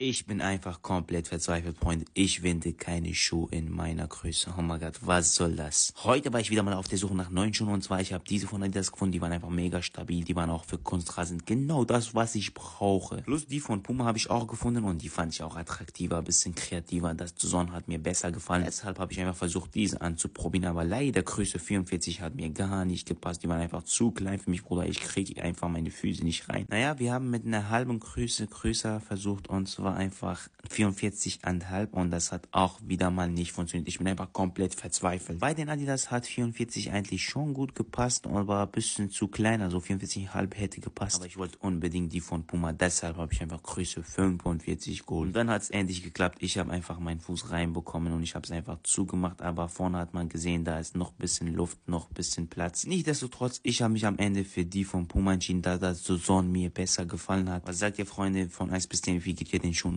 Ich bin einfach komplett verzweifelt, Freunde. Ich finde keine Schuhe in meiner Größe. Oh mein Gott, was soll das? Heute war ich wieder mal auf der Suche nach neuen Schuhen und zwar, ich habe diese von Adidas gefunden. Die waren einfach mega stabil. Die waren auch für Kunstrasen genau das, was ich brauche. Plus die von Puma habe ich auch gefunden und die fand ich auch attraktiver, bisschen kreativer. Das Zone hat mir besser gefallen. Deshalb habe ich einfach versucht, diese anzuprobieren. Aber leider Größe 44 hat mir gar nicht gepasst. Die waren einfach zu klein für mich, Bruder. Ich kriege einfach meine Füße nicht rein. Naja, wir haben mit einer halben Größe größer versucht und so war einfach 44,5 und das hat auch wieder mal nicht funktioniert. Ich bin einfach komplett verzweifelt. Bei den Adidas hat 44 eigentlich schon gut gepasst, aber ein bisschen zu klein, also 44,5 hätte gepasst. Aber ich wollte unbedingt die von Puma, deshalb habe ich einfach Größe 45 geholt. Und dann hat es endlich geklappt. Ich habe einfach meinen Fuß reinbekommen und ich habe es einfach zugemacht, aber vorne hat man gesehen, da ist noch ein bisschen Luft, noch ein bisschen Platz. Nichtsdestotrotz, ich habe mich am Ende für die von Puma entschieden, da das Saison mir besser gefallen hat. Was sagt ihr Freunde von 1 bis 10, wie geht ihr den